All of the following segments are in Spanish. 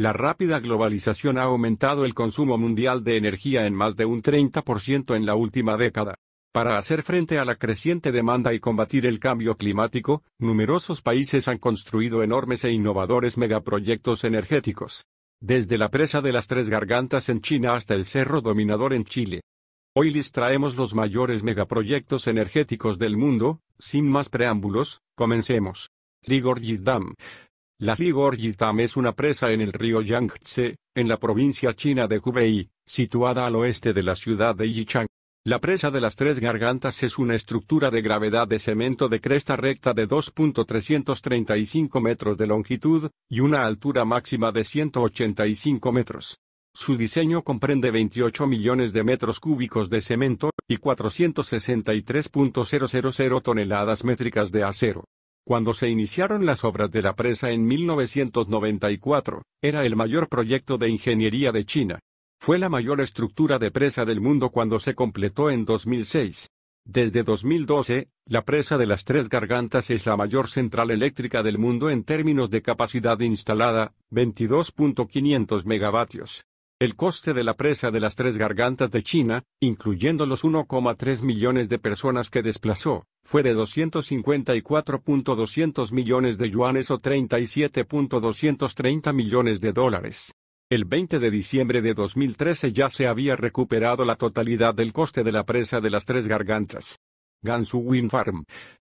La rápida globalización ha aumentado el consumo mundial de energía en más de un 30% en la última década. Para hacer frente a la creciente demanda y combatir el cambio climático, numerosos países han construido enormes e innovadores megaproyectos energéticos. Desde la presa de las Tres Gargantas en China hasta el Cerro Dominador en Chile. Hoy les traemos los mayores megaproyectos energéticos del mundo, sin más preámbulos, comencemos. Trigorjit Dam, la Yitam es una presa en el río Yangtze, en la provincia china de Hubei, situada al oeste de la ciudad de Yichang. La presa de las tres gargantas es una estructura de gravedad de cemento de cresta recta de 2.335 metros de longitud, y una altura máxima de 185 metros. Su diseño comprende 28 millones de metros cúbicos de cemento, y 463.000 toneladas métricas de acero. Cuando se iniciaron las obras de la presa en 1994, era el mayor proyecto de ingeniería de China. Fue la mayor estructura de presa del mundo cuando se completó en 2006. Desde 2012, la presa de las Tres Gargantas es la mayor central eléctrica del mundo en términos de capacidad instalada, 22.500 megavatios. El coste de la presa de las Tres Gargantas de China, incluyendo los 1,3 millones de personas que desplazó, fue de 254.200 millones de yuanes o 37.230 millones de dólares. El 20 de diciembre de 2013 ya se había recuperado la totalidad del coste de la presa de las Tres Gargantas. Gansu Wind Farm.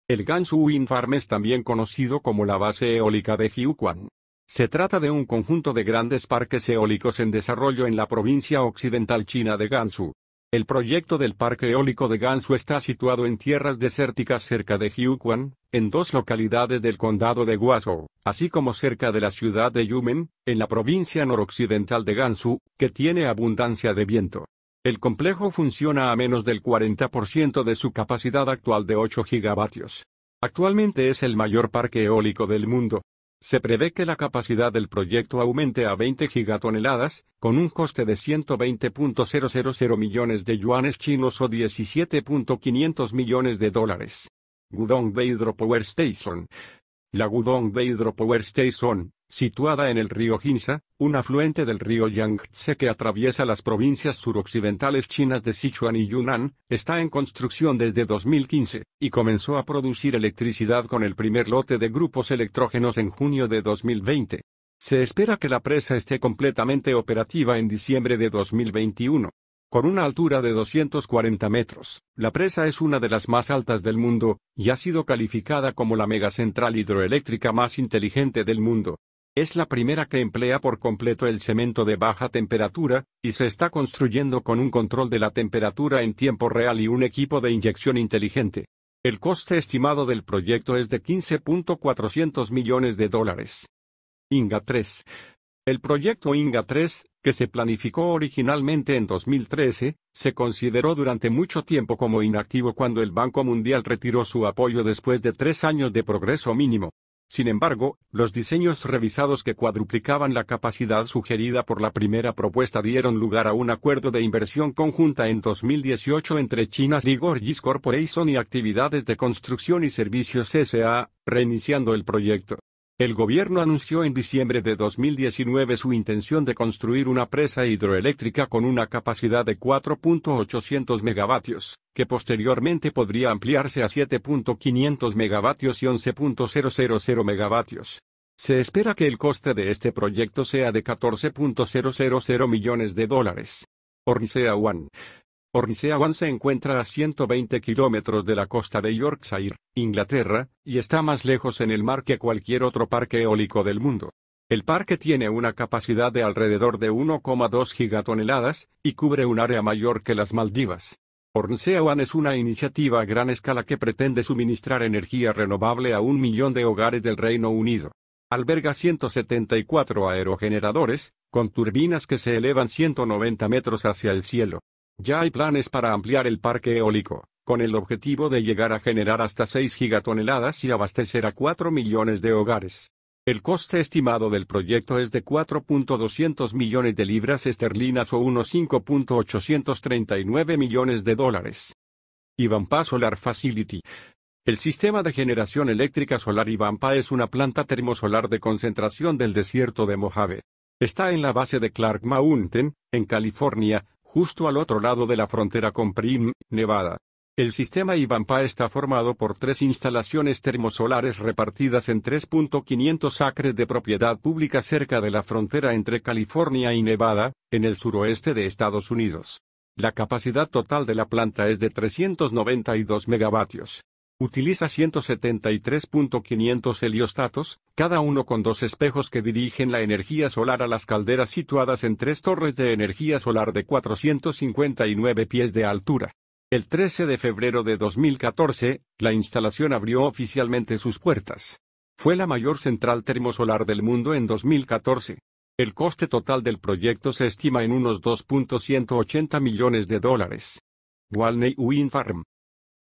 El Gansu Wind Farm es también conocido como la base eólica de Jiuquan. Se trata de un conjunto de grandes parques eólicos en desarrollo en la provincia occidental china de Gansu, el proyecto del parque eólico de Gansu está situado en tierras desérticas cerca de Jiuquan, en dos localidades del condado de Guazhou, así como cerca de la ciudad de Yumen, en la provincia noroccidental de Gansu, que tiene abundancia de viento. El complejo funciona a menos del 40% de su capacidad actual de 8 gigavatios. Actualmente es el mayor parque eólico del mundo, se prevé que la capacidad del proyecto aumente a 20 gigatoneladas, con un coste de 120.000 millones de yuanes chinos o 17.500 millones de dólares. Gudong de Power Station. La Gudong de Power Station, situada en el río Jinza, un afluente del río Yangtze que atraviesa las provincias suroccidentales chinas de Sichuan y Yunnan, está en construcción desde 2015, y comenzó a producir electricidad con el primer lote de grupos electrógenos en junio de 2020. Se espera que la presa esté completamente operativa en diciembre de 2021. Con una altura de 240 metros, la presa es una de las más altas del mundo, y ha sido calificada como la megacentral hidroeléctrica más inteligente del mundo. Es la primera que emplea por completo el cemento de baja temperatura, y se está construyendo con un control de la temperatura en tiempo real y un equipo de inyección inteligente. El coste estimado del proyecto es de 15.400 millones de dólares. INGA 3. El proyecto INGA 3, que se planificó originalmente en 2013, se consideró durante mucho tiempo como inactivo cuando el Banco Mundial retiró su apoyo después de tres años de progreso mínimo. Sin embargo, los diseños revisados que cuadruplicaban la capacidad sugerida por la primera propuesta dieron lugar a un acuerdo de inversión conjunta en 2018 entre China's Gorgis Corporation y Actividades de Construcción y Servicios S.A., reiniciando el proyecto. El gobierno anunció en diciembre de 2019 su intención de construir una presa hidroeléctrica con una capacidad de 4.800 megavatios, que posteriormente podría ampliarse a 7.500 megavatios y 11.000 megavatios. Se espera que el coste de este proyecto sea de 14.000 millones de dólares. Ornicea One, Hornsea One se encuentra a 120 kilómetros de la costa de Yorkshire, Inglaterra, y está más lejos en el mar que cualquier otro parque eólico del mundo. El parque tiene una capacidad de alrededor de 1,2 gigatoneladas, y cubre un área mayor que las Maldivas. Ornsea One es una iniciativa a gran escala que pretende suministrar energía renovable a un millón de hogares del Reino Unido. Alberga 174 aerogeneradores, con turbinas que se elevan 190 metros hacia el cielo. Ya hay planes para ampliar el parque eólico, con el objetivo de llegar a generar hasta 6 gigatoneladas y abastecer a 4 millones de hogares. El coste estimado del proyecto es de 4.200 millones de libras esterlinas o unos 5.839 millones de dólares. Ivampa Solar Facility. El sistema de generación eléctrica solar Ivampa es una planta termosolar de concentración del desierto de Mojave. Está en la base de Clark Mountain, en California, justo al otro lado de la frontera con Prim, Nevada. El sistema Ibampa está formado por tres instalaciones termosolares repartidas en 3.500 acres de propiedad pública cerca de la frontera entre California y Nevada, en el suroeste de Estados Unidos. La capacidad total de la planta es de 392 megavatios. Utiliza 173.500 heliostatos, cada uno con dos espejos que dirigen la energía solar a las calderas situadas en tres torres de energía solar de 459 pies de altura. El 13 de febrero de 2014, la instalación abrió oficialmente sus puertas. Fue la mayor central termosolar del mundo en 2014. El coste total del proyecto se estima en unos 2.180 millones de dólares. Walney Wind Farm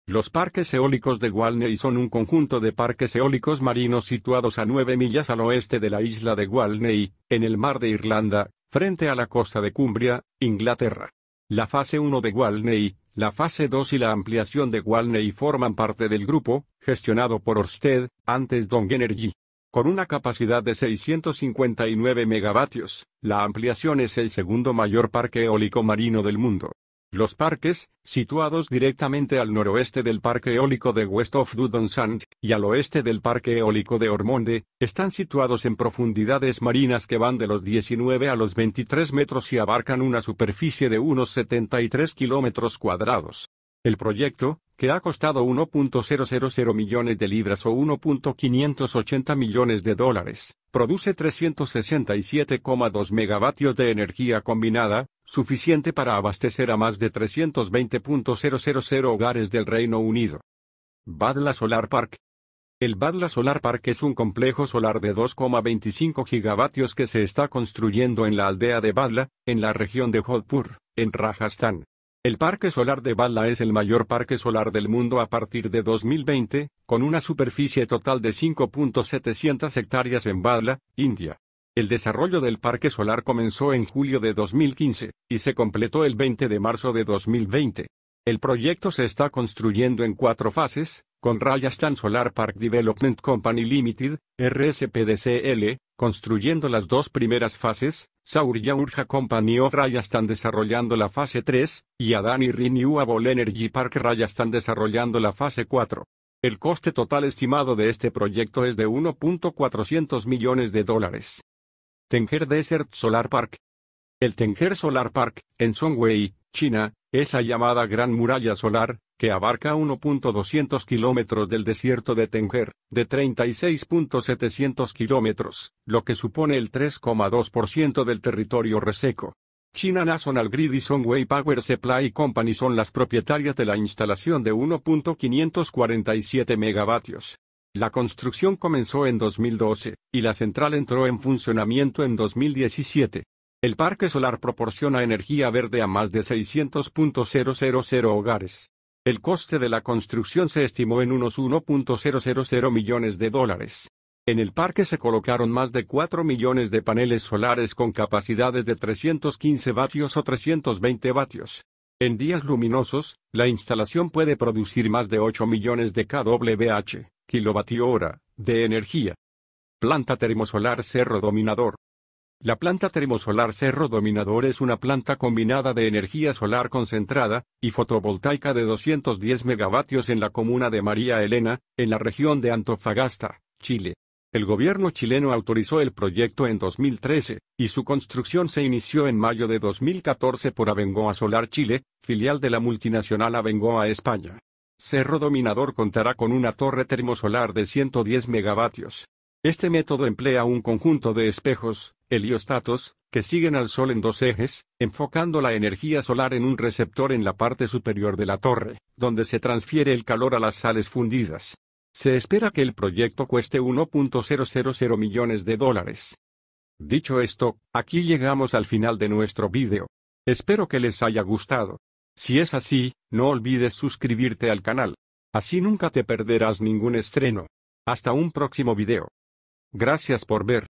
los parques eólicos de Walney son un conjunto de parques eólicos marinos situados a 9 millas al oeste de la isla de Walney, en el mar de Irlanda, frente a la costa de Cumbria, Inglaterra. La fase 1 de Walney, la fase 2 y la ampliación de Walney forman parte del grupo, gestionado por Orsted, antes Dong Energy. Con una capacidad de 659 megavatios, la ampliación es el segundo mayor parque eólico marino del mundo. Los parques, situados directamente al noroeste del Parque Eólico de West of Dudon Sands y al oeste del Parque Eólico de Ormonde, están situados en profundidades marinas que van de los 19 a los 23 metros y abarcan una superficie de unos 73 kilómetros cuadrados. El proyecto, que ha costado 1.000 millones de libras o 1.580 millones de dólares, produce 367,2 megavatios de energía combinada, suficiente para abastecer a más de 320.000 hogares del Reino Unido. Badla Solar Park. El Badla Solar Park es un complejo solar de 2,25 gigavatios que se está construyendo en la aldea de Badla, en la región de Jodhpur, en Rajasthan. El parque solar de Badla es el mayor parque solar del mundo a partir de 2020, con una superficie total de 5.700 hectáreas en Badla, India. El desarrollo del parque solar comenzó en julio de 2015, y se completó el 20 de marzo de 2020. El proyecto se está construyendo en cuatro fases, con Rajasthan Solar Park Development Company Limited, RSPDCL, construyendo las dos primeras fases, Saurya Urja Company of Rajasthan desarrollando la fase 3, y Adani Renewable Energy Park Rajasthan desarrollando la fase 4. El coste total estimado de este proyecto es de 1.400 millones de dólares. Tenger Desert Solar Park. El Tenger Solar Park, en Songwei, China, es la llamada Gran Muralla Solar, que abarca 1.200 kilómetros del desierto de Tenger, de 36.700 kilómetros, lo que supone el 3,2% del territorio reseco. China National Grid y Songwei Power Supply Company son las propietarias de la instalación de 1.547 megavatios. La construcción comenzó en 2012, y la central entró en funcionamiento en 2017. El parque solar proporciona energía verde a más de 600.000 hogares. El coste de la construcción se estimó en unos 1.000 millones de dólares. En el parque se colocaron más de 4 millones de paneles solares con capacidades de 315 vatios o 320 vatios. En días luminosos, la instalación puede producir más de 8 millones de kWh kilovatio-hora, de energía. Planta termosolar Cerro Dominador. La planta termosolar Cerro Dominador es una planta combinada de energía solar concentrada y fotovoltaica de 210 megavatios en la comuna de María Elena, en la región de Antofagasta, Chile. El gobierno chileno autorizó el proyecto en 2013, y su construcción se inició en mayo de 2014 por avengoa Solar Chile, filial de la multinacional avengoa España. Cerro Dominador contará con una torre termosolar de 110 megavatios. Este método emplea un conjunto de espejos, heliostatos, que siguen al Sol en dos ejes, enfocando la energía solar en un receptor en la parte superior de la torre, donde se transfiere el calor a las sales fundidas. Se espera que el proyecto cueste 1.000 millones de dólares. Dicho esto, aquí llegamos al final de nuestro vídeo. Espero que les haya gustado. Si es así, no olvides suscribirte al canal. Así nunca te perderás ningún estreno. Hasta un próximo video. Gracias por ver.